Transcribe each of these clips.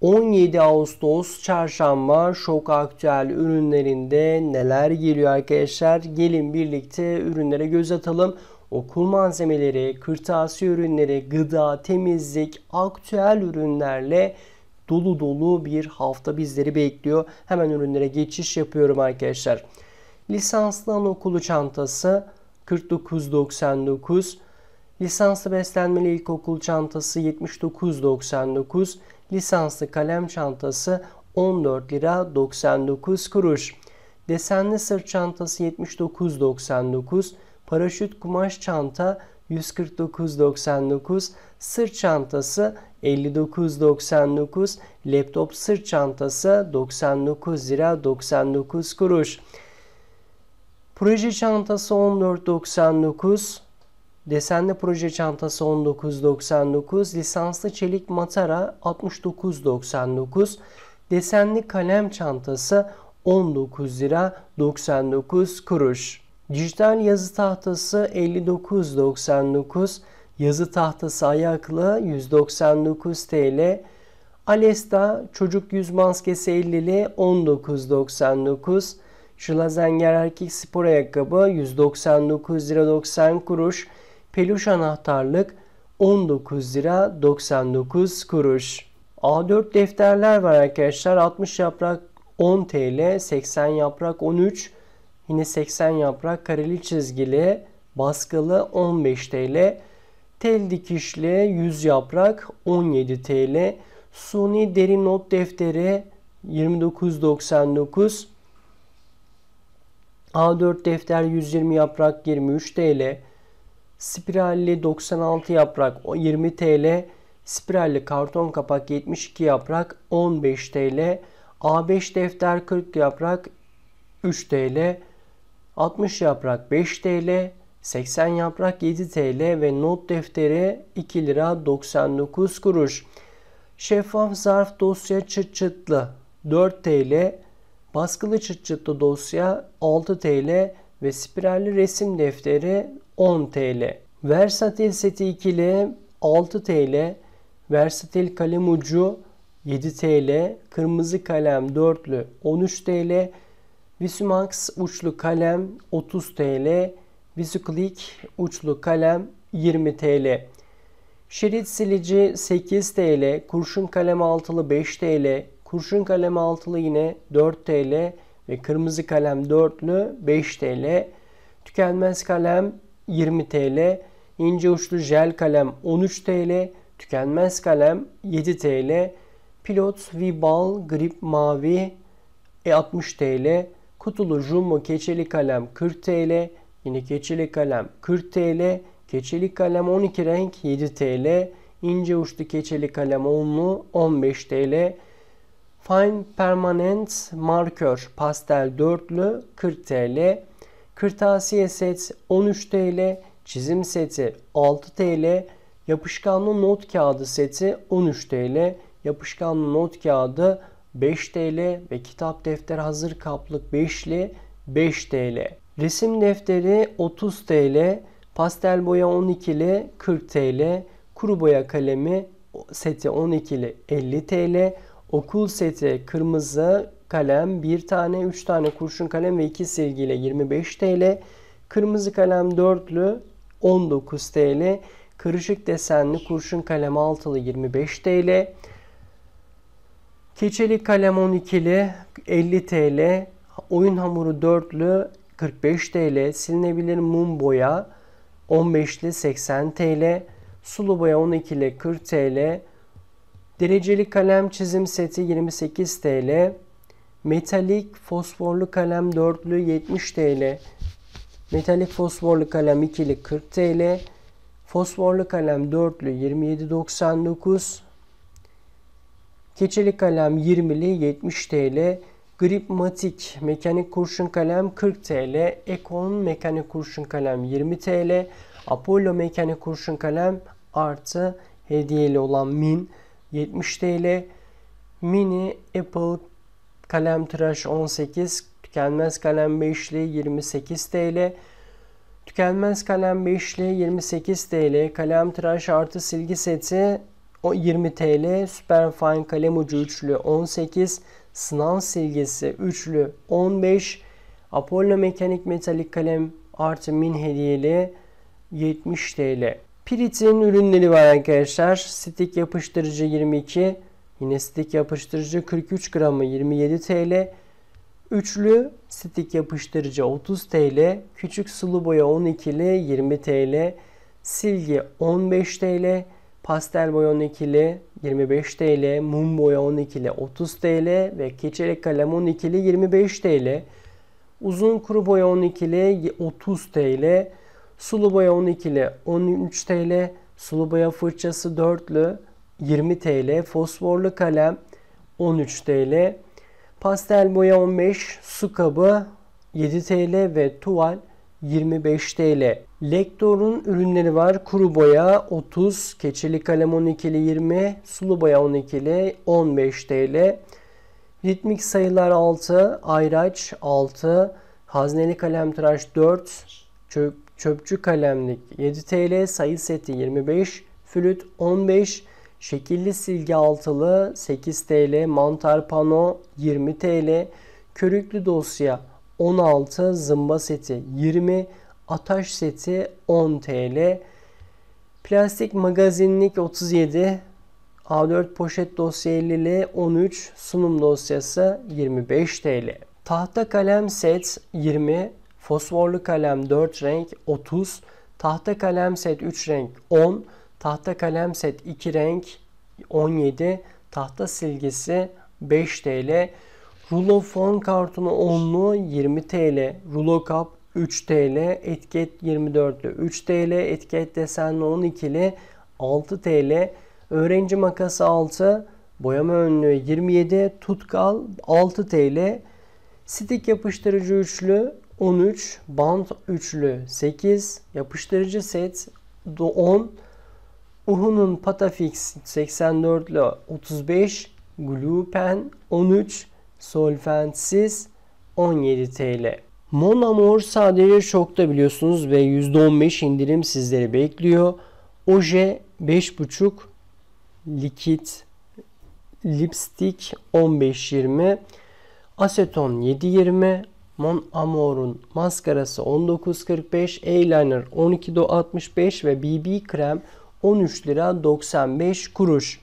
17 Ağustos çarşamba şok aktüel ürünlerinde neler geliyor arkadaşlar? Gelin birlikte ürünlere göz atalım. Okul malzemeleri, kırtasiye ürünleri, gıda, temizlik, aktüel ürünlerle dolu dolu bir hafta bizleri bekliyor. Hemen ürünlere geçiş yapıyorum arkadaşlar. Lisanslı anaokulu çantası 49.99, lisanslı beslenmeli ilkokul çantası 79.99, lisanslı kalem çantası 14 lira 99 kuruş. Desenli sırt çantası 79.99, paraşüt kumaş çanta 149.99, sırt çantası 59.99, laptop sırt çantası 99 lira 99 kuruş. Proje çantası 14.99, Desenli proje çantası 19.99, lisanslı çelik matara 69.99, desenli kalem çantası 19 lira 99 kuruş. Dijital yazı tahtası 59.99, yazı tahtası ayaklı 199 TL, Alesta çocuk yüz maskesi 50'li 19.99, Şılazenger erkek spor ayakkabı 199 lira 90 kuruş, Peluş anahtarlık 19 lira 99 kuruş. A4 defterler var arkadaşlar. 60 yaprak 10 TL, 80 yaprak 13, yine 80 yaprak kareli çizgili, baskılı 15 TL, tel dikişli 100 yaprak 17 TL, suni deri not defteri 29.99, A4 defter 120 yaprak 23 TL, Spiralli 96 yaprak 20 TL. Spiralli karton kapak 72 yaprak 15 TL. A5 defter 40 yaprak 3 TL. 60 yaprak 5 TL. 80 yaprak 7 TL ve not defteri 2 lira 99 kuruş. Şeffaf zarf dosya çıt çıtlı 4 TL, baskılı çıt çıtlı dosya 6 TL ve spiralli resim defteri 10 TL. Versatil seti ikili 6 TL. Versatil kalem ucu 7 TL. Kırmızı kalem dörtlü 13 TL. Visumax uçlu kalem 30 TL. VisuClick uçlu kalem 20 TL. Şerit silici 8 TL, kurşun kalem altılı 5 TL, kurşun kalem altılı yine 4 TL ve kırmızı kalem dörtlü 5 TL. Tükenmez kalem 20 TL, ince uçlu jel kalem 13 TL, tükenmez kalem 7 TL, pilot V-Ball grip mavi 60 e TL, kutulu jumbo keçeli kalem 40 TL, yine keçeli kalem 40 TL, keçeli kalem 12 renk 7 TL, ince uçlu keçeli kalem onlu 15 TL, Fine Permanent Marker Pastel dörtlü 40 TL. Kırtasiye set 13 TL, çizim seti 6 TL, yapışkanlı not kağıdı seti 13 TL, yapışkanlı not kağıdı 5 TL ve kitap defter hazır kaplık 5'li 5 TL. Resim defteri 30 TL, pastel boya 12'li 40 TL, kuru boya kalemi seti 12'li 50 TL, Okul seti kırmızı kalem 1 tane 3 tane kurşun kalem ve 2 silgiyle 25 TL. Kırmızı kalem dörtlü 19 TL. Kırışık desenli kurşun kalem altılı 25 TL. Keçeli kalem 12'li 50 TL. Oyun hamuru dörtlü 45 TL. Silinebilir mum boya 15'li 80 TL. Sulu boya 12'li 40 TL. Dereceli kalem çizim seti 28 TL. Metalik fosforlu kalem dörtlü 70 TL. Metalik fosforlu kalem ikili 40 TL. Fosforlu kalem dörtlü 27.99. Keçeli kalem 20'li 70 TL. Grip Matik mekanik kurşun kalem 40 TL. Ekon mekanik kurşun kalem 20 TL. Apollo mekanik kurşun kalem artı hediyeli olan Min 70 TL. Mini Apple kalem tıraş 18, tükenmez kalem beşli 28 TL. Tükenmez kalem beşli 28 TL, kalem tıraş artı silgi seti 20 TL, fine kalem ucu üçlü 18, sınav silgisi üçlü 15, Apollo mekanik metalik kalem artı min hediyeli 70 TL. Pirit'in ürünleri var arkadaşlar. Stik yapıştırıcı 22. Yine stik yapıştırıcı 43 gramı 27 TL. Üçlü stik yapıştırıcı 30 TL. Küçük sulu boya 12'li 20 TL. Silgi 15 TL. Pastel boya 12'li 25 TL. Mum boya 12'li 30 TL. Ve keçeli kalem 12'li 25 TL. Uzun kuru boya 12'li 30 TL. Sulu boya 12'li 13 TL. Sulu boya fırçası 4'lü 20 TL. Fosforlu kalem 13 TL. Pastel boya 15, su kabı 7 TL ve tuval 25 TL. Lektor'un ürünleri var. Kuru boya 30, keçeli kalem 12'li 20, sulu boya 12'li 15 TL. Ritmik sayılar 6, ayraç 6, hazneli kalem tıraş 4, çöp çöpçü kalemlik 7 TL, sayı seti 25, flüt 15, şekilli silgi altılı 8 TL, mantar pano 20 TL, körüklü dosya 16, zımba seti 20, ataş seti 10 TL, plastik magazinlik 37, A4 poşet dosya 50'li 13, sunum dosyası 25 TL. Tahta kalem set 20, fosforlu kalem 4 renk 30, tahta kalem set 3 renk 10, tahta kalem set 2 renk 17, tahta silgisi 5 TL, rulo fon kartonu 10'lu 20 TL, rulo kap 3 TL, etiket 24'lü 3 TL, etiket desenli 12'li 6 TL, öğrenci makası 6, boyama önlüğü 27, tutkal 6 TL, stik yapıştırıcı üçlü 13 band üçlü 8 yapıştırıcı set 10 Uhu'nun Patafix 84 ile 35 Glupen 13 solfensiz 17 TL. mon amour sadece şokta biliyorsunuz ve %15 indirim sizleri bekliyor. Oje 5.5 likit lipstick 15.20 aseton 7.20 Mon Amour'un maskarası 19.45, eyeliner 12.65 ve BB krem 13 lira 95 kuruş.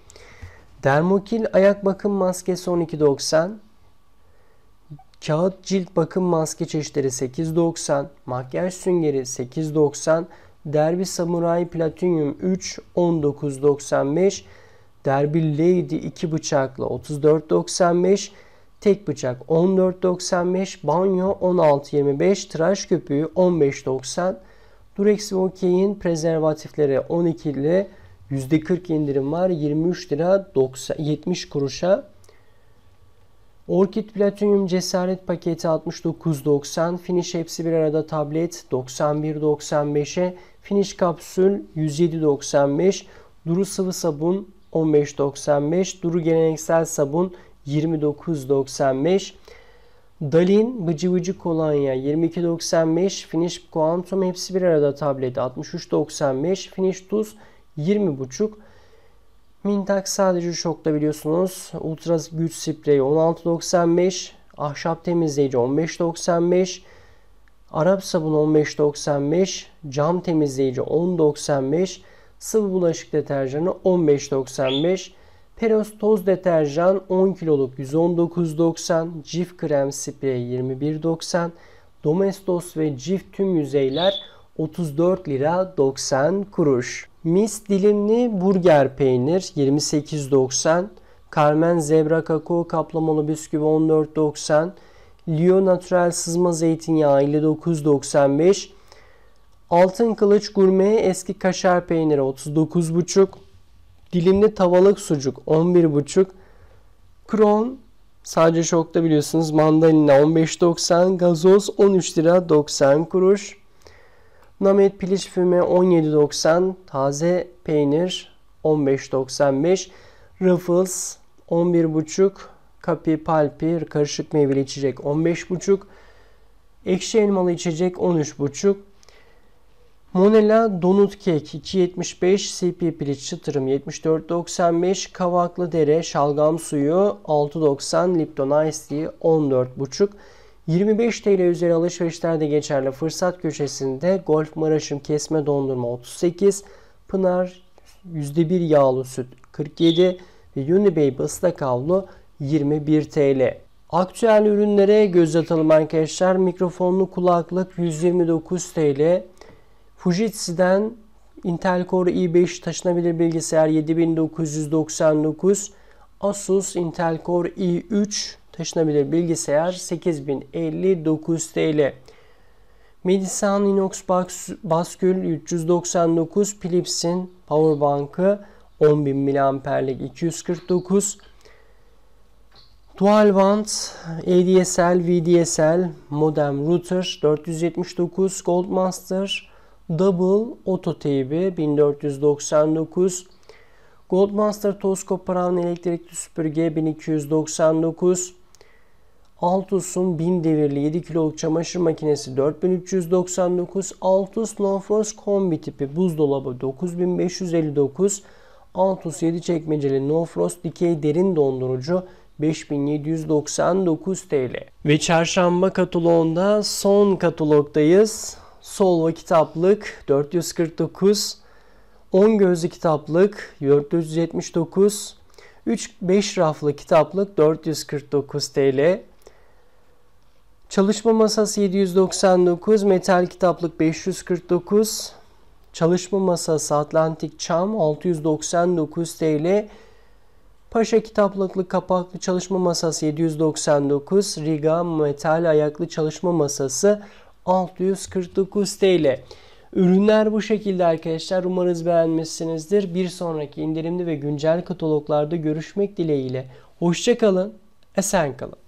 Dermokil ayak bakım maskesi 12.90. Kağıt cilt bakım maske çeşitleri 8.90. Makyaj süngeri 8.90. Derbi Samurai Platinum 3 19.95. Derbi Lady 2 bıçaklı 34.95. Tek bıçak 14.95, banyo 16.25, tıraş köpüğü 15.90. Durex ve Okey'in prezervatifleri 12'li %40 indirim var. 23 lira 90, 70 kuruşa. Orkid Platinum Cesaret Paketi 69.90, Finish hepsi bir arada tablet 91.95'e, Finish kapsül 107.95, Duru sıvı sabun 15.95, Duru geleneksel sabun 29.95 Dalin Bıcı Bıcı Kolonya 22.95 Finish Quantum hepsi bir arada tableti 63.95 Finish Tuz 20.5 Mintak sadece şokta biliyorsunuz. Ultra güç spreyi 16.95 Ahşap temizleyici 15.95 Arap sabun 15.95 Cam temizleyici 10.95 Sıvı bulaşık deterjanı 15.95 Peros toz deterjan 10 kiloluk 119.90, Cif krem sprey 21.90, Domestos ve Cif tüm yüzeyler 34 lira 90 kuruş. Mis dilimli burger peynir 28.90, Carmen zebra kakao kaplamalı bisküvi 14.90, Leo Natural sızma zeytinyağı 59.95, Altın Kılıç Gurme eski kaşar peyniri 39.5, Dilimli tavalık sucuk 11,5 kron. Sadece şokta biliyorsunuz mandalina 15.90, gazoz 13 lira 90 kuruş. Namet piliç füme 17.90, taze peynir 15.95, Ruffles 11.5, kapi palpi karışık meyveli içecek 15.5, ekşi elmalı içecek 13.5, Monella donut kek 2.75, CP piliç çıtırım 74.95, kavaklı dere şalgam suyu 6.90, Lipton Ice Tea 14.5. 25 TL üzeri alışverişlerde geçerli fırsat köşesinde Golf Maraş'ım kesme dondurma 38, Pınar %1 yağlı süt 47 ve Unibabe ıslak havlu 21 TL. Aktüel ürünlere göz atalım arkadaşlar. Mikrofonlu kulaklık 129 TL. Fujitsu'dan Intel Core i5 taşınabilir bilgisayar 7999, Asus Intel Core i3 taşınabilir bilgisayar 8059 TL. Medisan Inox baskül 399, Philips'in power bankı 10.000 miliamperlik 249. Dual band ADSL, VDSL modem router 479, Goldmaster Double Auto teybi 1499 Goldmaster toz koparan elektrikli süpürge 1299 Altus'un 1000 devirli 7 kiloluk çamaşır makinesi 4399 Altus Nonfrost kombi tipi buzdolabı 9559 Altus 7 çekmeceli No Frost dikey derin dondurucu 5799 TL. Ve çarşamba kataloğunda son katalogdayız. Solva kitaplık 449, 10 gözlü kitaplık 479, 3-5 raflı kitaplık 449 TL. Çalışma masası 799, metal kitaplık 549, çalışma masası Atlantik Çam 699 TL, Paşa kitaplıklı kapaklı çalışma masası 799, Riga metal ayaklı çalışma masası 649 TL. Ürünler bu şekilde arkadaşlar. Umarız beğenmişsinizdir. Bir sonraki indirimli ve güncel kataloglarda görüşmek dileğiyle. Hoşçakalın, esen kalın.